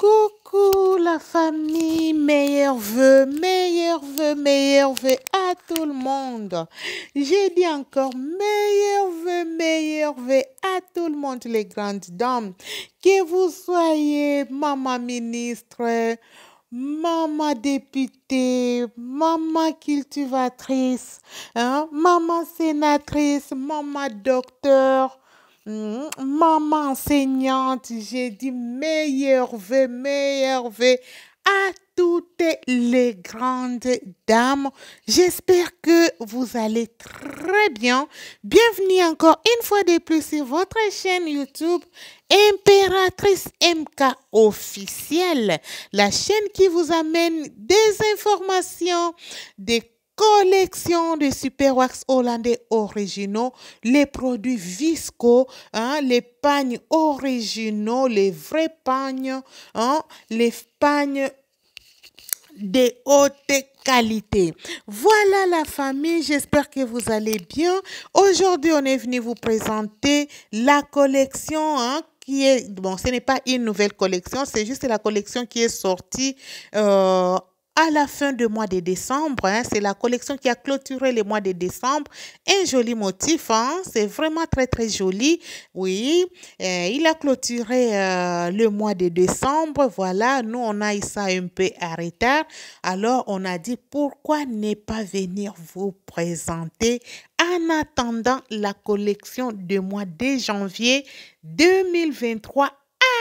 Coucou la famille, meilleurs vœux, meilleurs vœux, meilleurs vœux à tout le monde. J'ai dit encore meilleurs vœux, meilleurs vœux à tout le monde, les grandes dames. Que vous soyez maman ministre, maman députée, maman cultivatrice, hein, maman sénatrice, maman docteur, Maman enseignante, j'ai dit meilleur V, meilleur ve à toutes les grandes dames. J'espère que vous allez très bien. Bienvenue encore une fois de plus sur votre chaîne YouTube Impératrice MK officielle, la chaîne qui vous amène des informations, des collection de super wax hollandais originaux, les produits visco, hein, les pagnes originaux, les vrais pagnes, hein, les pagnes de haute qualité. Voilà la famille, j'espère que vous allez bien. Aujourd'hui, on est venu vous présenter la collection hein, qui est, bon, ce n'est pas une nouvelle collection, c'est juste la collection qui est sortie euh, à la fin du mois de décembre. Hein, c'est la collection qui a clôturé le mois de décembre. Un joli motif, hein, c'est vraiment très très joli. Oui, euh, il a clôturé euh, le mois de décembre. Voilà, nous on a eu ça un peu à retard. Alors on a dit pourquoi ne pas venir vous présenter en attendant la collection du mois de janvier 2023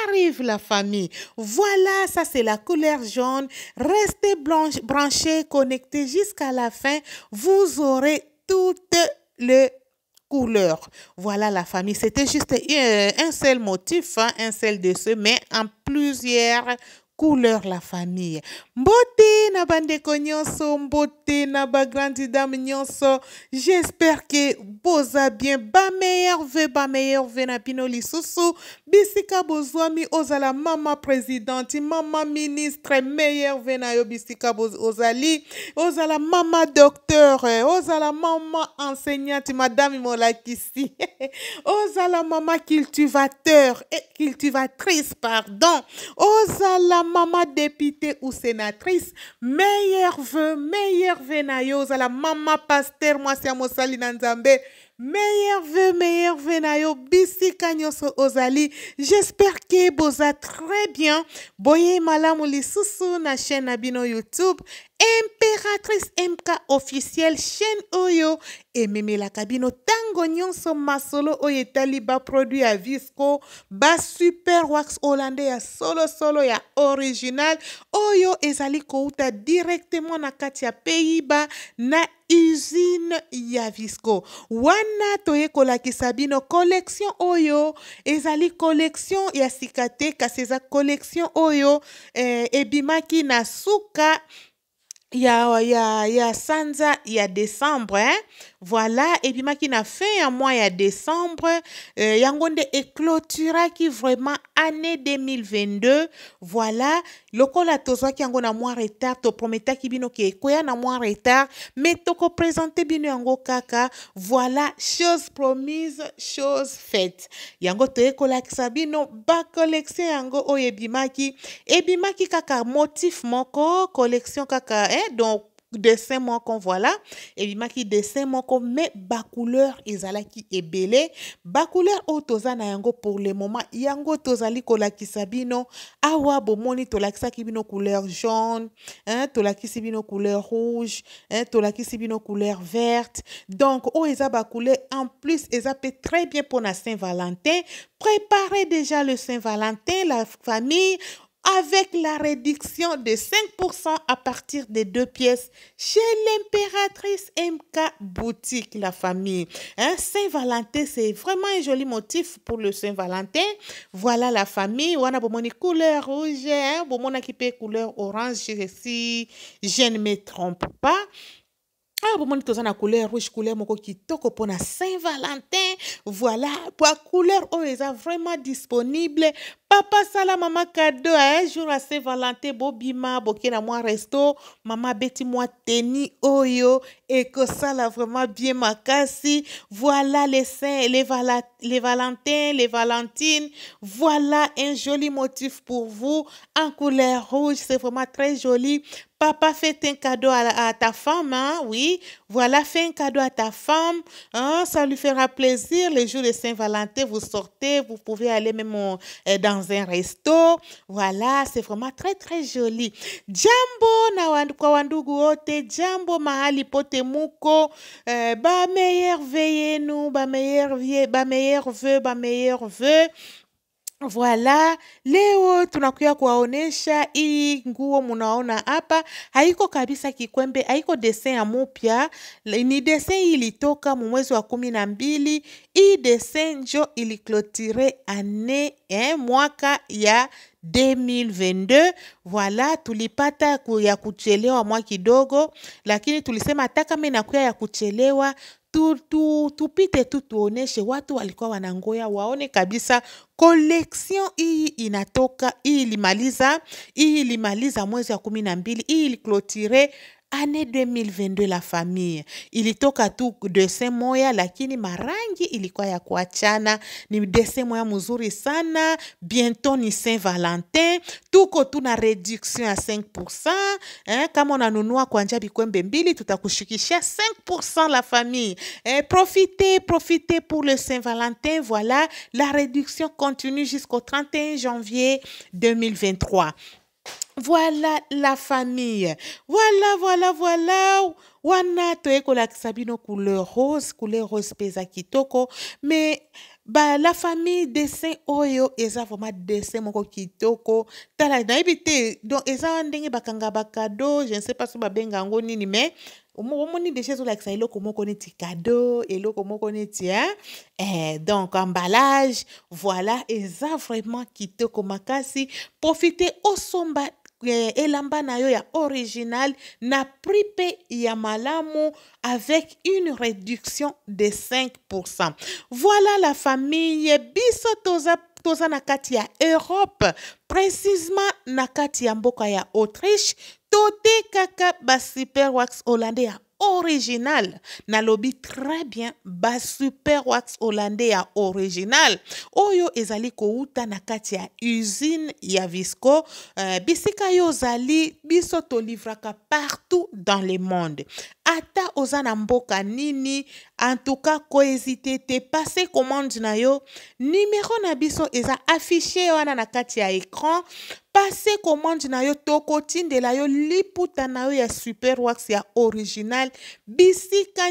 arrive la famille. Voilà, ça c'est la couleur jaune. Restez blanche, branchés, connectés jusqu'à la fin. Vous aurez toutes les couleurs. Voilà la famille. C'était juste un seul motif, hein, un seul de mais en plusieurs couleur la famille mbote na bande nyonso mbote na bagrandi dame nyonso j'espère que boza bien Ba meilleur ve meilleur ve na bino lisusu bisika bozwami la mama présidente mama ministre meilleur ve na yo bisika ozali la mama docteur la mama enseignante madame molakisi la mama cultivateur et eh, cultivatrice pardon ozala maman députée ou sénatrice meilleur vœu meilleur vœu à la maman pasteur moi c'est ya Salina Meilleur vœu, meilleur vœu, nayo, bisikanyo so ozali. J'espère que vous boza très bien. Boye malamu sous na chaîne abino YouTube. Impératrice MK officielle chaîne Oyo. la et cabine kabino, tango nyonso masolo oyo taliba produit à visco super wax hollandais solo solo ya original oyo ezali kouta directement na Katia pays-bas na usine yavisco wana toye kolakisa sabino collection oyo ezali collection ya kaseza collection oyo eh, ebimaki na suka ya, ya, sanza ya décembre hein. Voilà, et ebimaki na fin en mois ya décembre euh, yango qui qui vraiment année 2022 voilà lokola qui yango na mois retard ki bino ke koya na mois retard mais tokopresente bino yango kaka voilà chose promise chose faite yango la kolakisa bino collection yango oyebimaki ebimaki ebimaki kaka motif moko collection kaka eh, donc dessin moko voilà Et ebimaki dessin moko couleur bacouleur ki ebele bacouleur oyo oh, toza na yango pour le moment yango tozali ki sabino, awa bomoni tolakisaki bino couleur jaune hein, tolakisi bino couleur rouge hein, tolakisi bino couleur verte donc o oh, eza couleur en plus eza pe très bien pour la saint valentin préparez déjà le saint valentin la famille avec la réduction de 5% à partir des deux pièces chez l'impératrice MK Boutique, la famille. Hein, Saint-Valentin, c'est vraiment un joli motif pour le Saint-Valentin. Voilà la famille. On a une couleur rouge, hein, on a couleur orange, si je ne me trompe pas. Ah, tout ça na couleur rouge couleur moko pour pona saint valentin voilà Pour la couleur oh, ils sont vraiment disponible papa sala mama cadeau. un jour à saint valentin bobima boke na moi resto mama oh, yo moi, teni oyo là, vraiment bien ma Cassie voilà les saint les valentin les Valentins, les Valentines. Voilà un joli motif pour vous en couleur rouge. C'est vraiment très joli. Papa, fait un cadeau à, ta femme, hein? oui. Voilà, fais un cadeau à ta femme. Hein, ça lui fera plaisir. Les jours de Saint-Valentin, vous sortez, vous pouvez aller même euh, dans un resto. Voilà, c'est vraiment très, très joli. Djambo, na wandu, kwa mahali pote muko. Euh, ba meilleur veillez nous, ba meilleur vie, ba meilleur vœu, ba meilleur vœu. Voila, leo tunakuya kuwaonesha hii nguo munaona hapa, haiko kabisa kikwembe, haiko desin ya mupya, ni desin ilitoka mumwezi wa kumi na mbili. Hii desin njo iliklotire ane eh, mwaka ya 2022 voila, tulipata ya kuchelewa mwa kidogo, lakini tulisema hata kama inakuya ya kuchelewa, tu, tu, tupite tu tuoneshe watu walikuwa wanangoya waone kabisa koleksion hii inatoka, hii ilimaliza, hii ilimaliza mwezi wa kumi na mbili, hii iliclotire Année 2022 la famille ilitoka de saint moya, lakini marangi ilikuwa ya kuachana. Ni Saint moya mzuri sana. Bientôt ni Saint Valentin, tuko tuna réduction à 5%. Eh, kama unanunua bembili. bikwembe mbili tutakushukishia 5% la famille. Eh, profitez, profitez pour le Saint Valentin. Voilà, la réduction continue jusqu'au 31 janvier 2023. Voilà la famille. Voilà, voilà, voilà. Wana la Sabino couleur rose, couleur rose pesa kitoko, mais bah, la famille dessin oyo oh eza vraiment dessin moko kitoko tala la ebite donc eza ndenge bakanga bakado je ne sais pas so babenga ni ni mais omoni deja ezolakisa eloko moko neti kado eloko moko neti hein? Eh, donc emballage voilà eza vraiment kitoko makasi au somba. Et eh, eh, ya original na pripe ya avec une réduction de 5% voilà la famille biso toza toza na europe précisément na kati mboka autriche Kaka wax hollandais original nalobi très bien super wax hollandais ya original oyo ezali uta na kati ya usine ya visco uh, bisika yo zali biso livraka partout dans le monde ata oza na mboka nini antuka koezite te passe commande na yo numéro na biso eza affiche wana na kati ya écran Passez commande na yo liputa super wax ya original bisika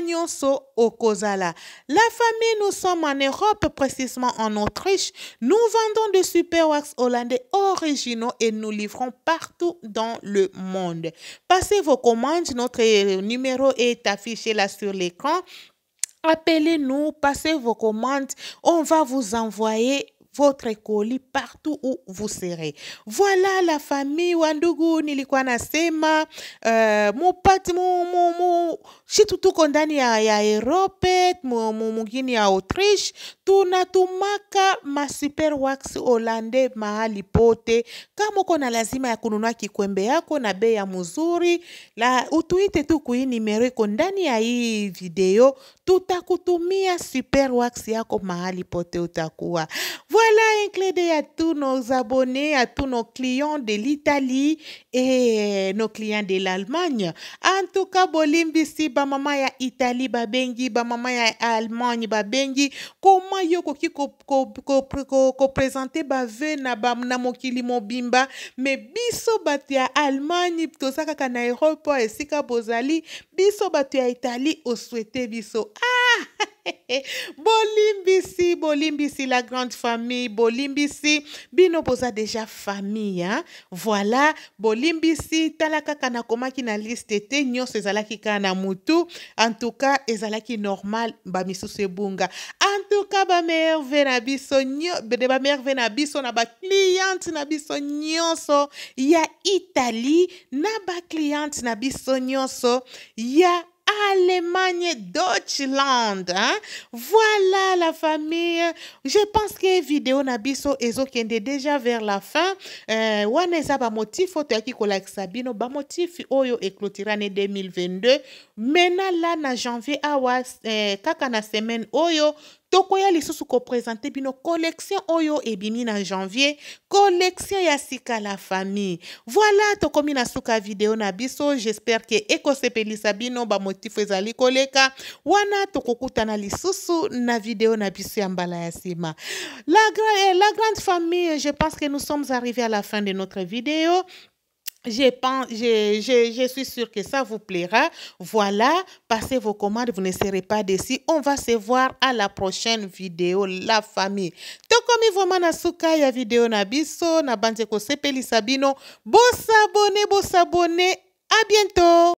okozala la famille nous sommes en europe précisément en autriche nous vendons de super wax hollandais originaux et nous livrons partout dans le monde passez vos commandes notre euh, numéro est affiché là sur l'écran Appelez-nous, passez vos commandes, on va vous envoyer votre colis partout où vous serez. Voilà la famille wandugu, nilikuwa nasema uh, mupati mu, mu, mu, shitu ndani ya, ya Europe mwingine ya Autriche, tunatumaka masuper wax holande mahali pote. Kama uko na lazima ya kununua kikwembe yako na bei ya mzuri, la utuite tu kui nimero iko ndani ya hii video, tutakutumia super wax yako mahali pote utakuwa. Voilà Voilà un clé à tous nos abonnés, à tous nos clients de l'Italie et euh, nos clients de l'Allemagne. En tout cas, bolimbisi ba mama ya Italie ba bengi, ba mama ya Allemagne ba bengi. Comment yo ko ko ko ko, ko présenter ba ve na ba na mokili mobimba, mais biso bat ya Allemagne kaka na Europe, esika bozali, biso bat ya Italie o souhaité biso. Ah! Bolimbisi, Bolimbisi, la grande famille, Bolimbisi, bino posa déjà famille, hein? Voilà, Bolimbisi, talaka kanakoma koma ki na liste te, zala ezalaki kana mutu, en tout cas, ki normal, ba se bunga. En tout cas, ba mère, na biso, ba mère na biso, na ba cliente na biso nyonso, ya Italie, na ba cliente na biso nyonso, ya Allemagne, Deutschland. Hein? Voilà la famille. Je pense que vidéo Ezo qui est déjà vers la fin. Euh, wana motif, bamotif oyo toyaki Sabino ba motif. oyo e ne 2022 Maintenant là, na janvier awa eh, kaka na semaine oyo tokoya lisusu présente bino collection oyo ebimi na janvier collection yasika la famille voilà tokomi na suka video na biso j'espère ke sabino, bino motif ezali koleka wana tokokutana lisusu na video na biso ya mbala ya la, eh, la grande famille je pense que nous sommes arrivés à la fin de notre vidéo je, je, suis sûre que ça vous plaira. Voilà, passez vos commandes, vous ne serez pas déçus. On va se voir à la prochaine vidéo, la famille. Tokomi vraiment ya vidéo na biso, na sepeli sabino. Bo s'abonner, bo s'abonner. À bientôt.